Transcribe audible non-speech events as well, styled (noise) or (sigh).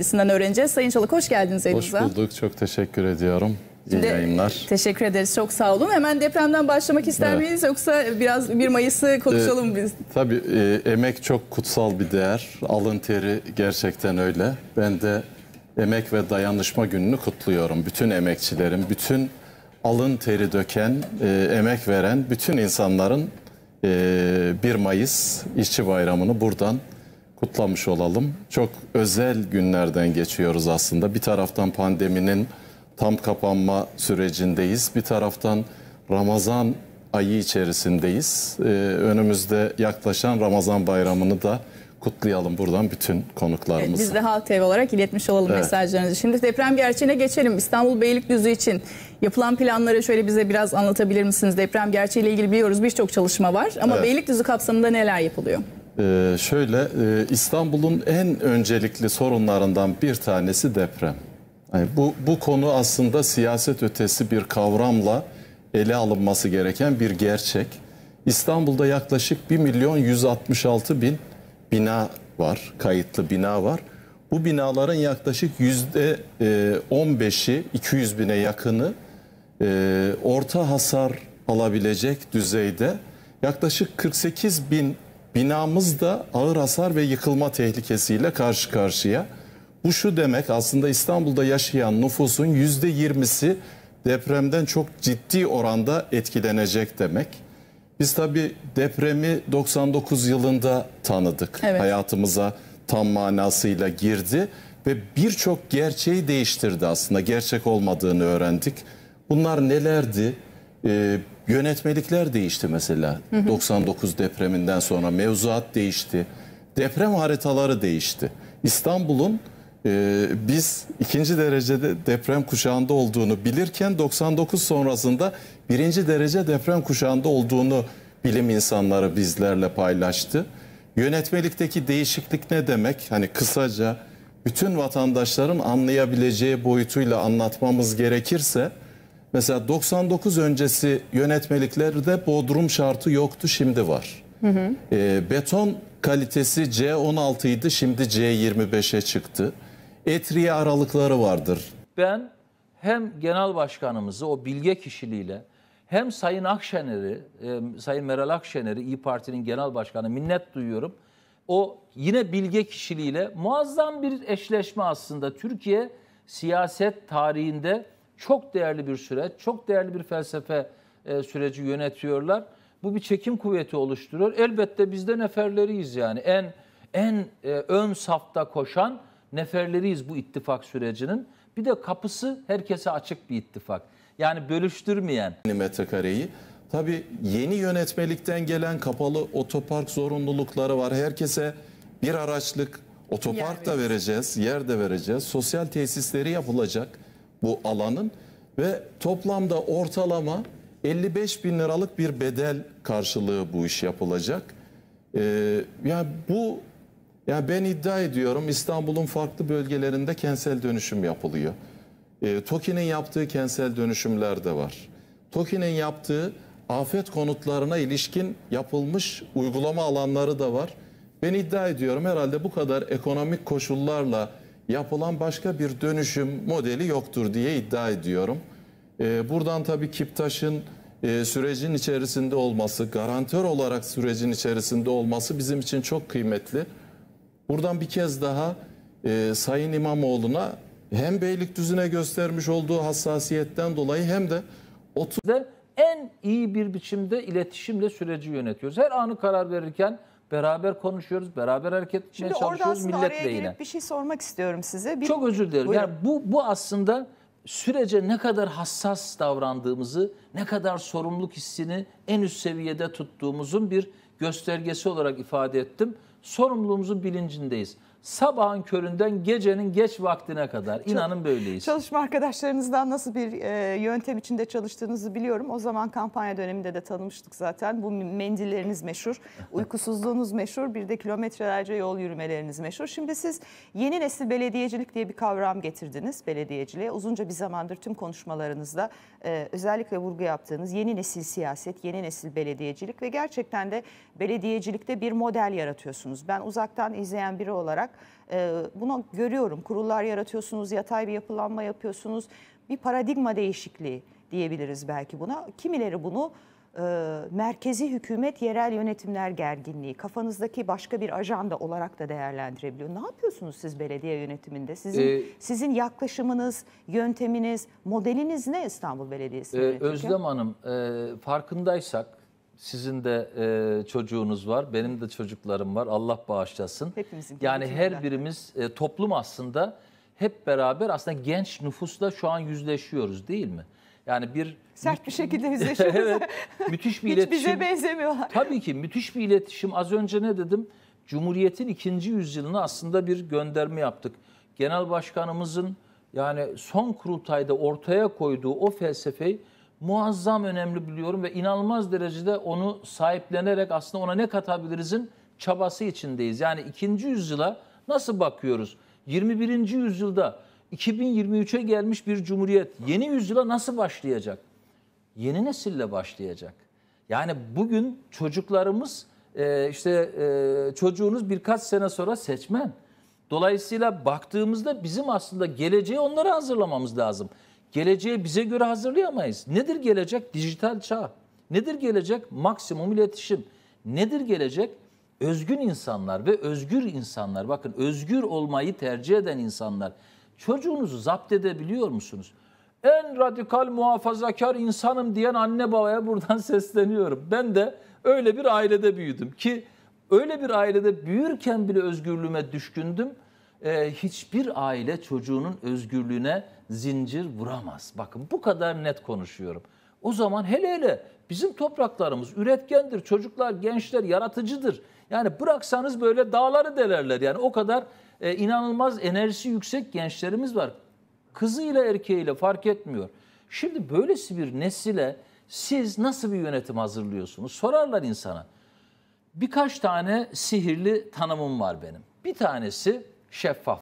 Kendisinden öğreneceğiz. Sayın Çalık hoş geldiniz elinize. Hoş bulduk. Çok teşekkür ediyorum. İyi Şimdi, yayınlar. Teşekkür ederiz. Çok sağ olun. Hemen depremden başlamak ister evet. miyiz yoksa biraz 1 Mayıs'ı konuşalım ee, biz? Tabii e, emek çok kutsal bir değer. Alın teri gerçekten öyle. Ben de emek ve dayanışma gününü kutluyorum. Bütün emekçilerin, bütün alın teri döken, e, emek veren bütün insanların e, 1 Mayıs işçi bayramını buradan kutluyorum kutlamış olalım. Çok özel günlerden geçiyoruz aslında. Bir taraftan pandeminin tam kapanma sürecindeyiz. Bir taraftan Ramazan ayı içerisindeyiz. Ee, önümüzde yaklaşan Ramazan bayramını da kutlayalım buradan bütün konuklarımızı. biz de Halk TV olarak iletmiş olalım evet. mesajlarınızı. Şimdi deprem gerçeğine geçelim. İstanbul Beylikdüzü için yapılan planları şöyle bize biraz anlatabilir misiniz? Deprem gerçeğiyle ilgili biliyoruz birçok çalışma var ama evet. Beylikdüzü kapsamında neler yapılıyor? Ee, şöyle e, İstanbul'un en öncelikli sorunlarından bir tanesi deprem. Yani bu, bu konu aslında siyaset ötesi bir kavramla ele alınması gereken bir gerçek. İstanbul'da yaklaşık 1 milyon 166 bin bina var, kayıtlı bina var. Bu binaların yaklaşık yüzde 15'i, e, 200 bine yakını e, orta hasar alabilecek düzeyde. Yaklaşık 48 bin binamız da ağır hasar ve yıkılma tehlikesiyle karşı karşıya. Bu şu demek aslında İstanbul'da yaşayan nüfusun yüzde yirmisi depremden çok ciddi oranda etkilenecek demek. Biz tabi depremi 99 yılında tanıdık. Evet. Hayatımıza tam manasıyla girdi ve birçok gerçeği değiştirdi aslında. Gerçek olmadığını öğrendik. Bunlar nelerdi? e, yönetmelikler değişti mesela. Hı hı. 99 depreminden sonra mevzuat değişti. Deprem haritaları değişti. İstanbul'un e, biz ikinci derecede deprem kuşağında olduğunu bilirken 99 sonrasında birinci derece deprem kuşağında olduğunu bilim insanları bizlerle paylaştı. Yönetmelikteki değişiklik ne demek? Hani kısaca bütün vatandaşların anlayabileceği boyutuyla anlatmamız gerekirse Mesela 99 öncesi yönetmeliklerde bodrum şartı yoktu şimdi var. Hı hı. E, beton kalitesi C16 idi şimdi C25'e çıktı. Etriye aralıkları vardır. Ben hem genel başkanımızı o bilge kişiliğiyle hem Sayın Akşener'i, e, Sayın Meral Akşener'i İyi Parti'nin genel başkanı minnet duyuyorum. O yine bilge kişiliğiyle muazzam bir eşleşme aslında. Türkiye siyaset tarihinde çok değerli bir süreç, çok değerli bir felsefe e, süreci yönetiyorlar. Bu bir çekim kuvveti oluşturuyor. Elbette biz de neferleriyiz yani. En en e, ön safta koşan neferleriyiz bu ittifak sürecinin. Bir de kapısı herkese açık bir ittifak. Yani bölüştürmeyen. Metrekareyi Tabii yeni yönetmelikten gelen kapalı otopark zorunlulukları var. Herkese bir araçlık otopark yer da vereceğiz, yer de vereceğiz. Sosyal tesisleri yapılacak bu alanın ve toplamda ortalama 55 bin liralık bir bedel karşılığı bu iş yapılacak. Ee, yani bu yani ben iddia ediyorum İstanbul'un farklı bölgelerinde kentsel dönüşüm yapılıyor. Ee, TOKİ'nin yaptığı kentsel dönüşümler de var. TOKİ'nin yaptığı afet konutlarına ilişkin yapılmış uygulama alanları da var. Ben iddia ediyorum herhalde bu kadar ekonomik koşullarla yapılan başka bir dönüşüm modeli yoktur diye iddia ediyorum. E, buradan tabii Kiptaş'ın e, sürecin içerisinde olması, garantör olarak sürecin içerisinde olması bizim için çok kıymetli. Buradan bir kez daha e, Sayın İmamoğlu'na hem Beylikdüzü'ne göstermiş olduğu hassasiyetten dolayı hem de 30 en iyi bir biçimde iletişimle süreci yönetiyoruz. Her anı karar verirken Beraber konuşuyoruz, beraber hareket etmeye çalışıyoruz milletle girip yine. bir şey sormak istiyorum size. Bir... Çok özür dilerim. Buyurun. Yani bu bu aslında sürece ne kadar hassas davrandığımızı, ne kadar sorumluluk hissini en üst seviyede tuttuğumuzun bir göstergesi olarak ifade ettim. Sorumluluğumuzun bilincindeyiz sabahın köründen gecenin geç vaktine kadar. İnanın böyleyiz. Çalışma arkadaşlarınızdan nasıl bir e, yöntem içinde çalıştığınızı biliyorum. O zaman kampanya döneminde de tanımıştık zaten. Bu mendilleriniz meşhur, (laughs) uykusuzluğunuz meşhur, bir de kilometrelerce yol yürümeleriniz meşhur. Şimdi siz yeni nesil belediyecilik diye bir kavram getirdiniz belediyeciliğe. Uzunca bir zamandır tüm konuşmalarınızda e, özellikle vurgu yaptığınız yeni nesil siyaset, yeni nesil belediyecilik ve gerçekten de belediyecilikte bir model yaratıyorsunuz. Ben uzaktan izleyen biri olarak e, bunu görüyorum. Kurullar yaratıyorsunuz, yatay bir yapılanma yapıyorsunuz. Bir paradigma değişikliği diyebiliriz belki buna. Kimileri bunu e, merkezi hükümet yerel yönetimler gerginliği kafanızdaki başka bir ajanda olarak da değerlendirebiliyor. Ne yapıyorsunuz siz belediye yönetiminde? Sizin ee, sizin yaklaşımınız, yönteminiz, modeliniz ne İstanbul Belediyesi? E, ee, Özlem Hanım, e, farkındaysak sizin de e, çocuğunuz var, benim de çocuklarım var. Allah bağışlasın. Hepimizin. Yani her birimiz e, toplum aslında hep beraber aslında genç nüfusla şu an yüzleşiyoruz değil mi? Yani bir sert bir şekilde yüzleşiyoruz. (laughs) evet. Müthiş bir iletişim. Hiç bize benzemiyorlar. Tabii ki müthiş bir iletişim. Az önce ne dedim? Cumhuriyet'in ikinci yüzyılına aslında bir gönderme yaptık. Genel Başkanımızın yani son kurultayda ortaya koyduğu o felsefeyi muazzam önemli biliyorum ve inanılmaz derecede onu sahiplenerek aslında ona ne katabilirizin çabası içindeyiz. Yani ikinci yüzyıla nasıl bakıyoruz? 21. yüzyılda 2023'e gelmiş bir cumhuriyet yeni yüzyıla nasıl başlayacak? Yeni nesille başlayacak. Yani bugün çocuklarımız e, işte e, çocuğunuz birkaç sene sonra seçmen. Dolayısıyla baktığımızda bizim aslında geleceği onlara hazırlamamız lazım. Geleceği bize göre hazırlayamayız. Nedir gelecek? Dijital çağ. Nedir gelecek? Maksimum iletişim. Nedir gelecek? Özgün insanlar ve özgür insanlar. Bakın özgür olmayı tercih eden insanlar. Çocuğunuzu zapt edebiliyor musunuz? En radikal muhafazakar insanım diyen anne babaya buradan (laughs) sesleniyorum. Ben de öyle bir ailede büyüdüm ki öyle bir ailede büyürken bile özgürlüğüme düşkündüm e, hiçbir aile çocuğunun özgürlüğüne zincir vuramaz. Bakın bu kadar net konuşuyorum. O zaman hele hele bizim topraklarımız üretkendir. Çocuklar, gençler yaratıcıdır. Yani bıraksanız böyle dağları delerler. Yani o kadar e, inanılmaz enerjisi yüksek gençlerimiz var. Kızıyla erkeğiyle fark etmiyor. Şimdi böylesi bir nesile siz nasıl bir yönetim hazırlıyorsunuz? Sorarlar insana. Birkaç tane sihirli tanımım var benim. Bir tanesi şeffaf.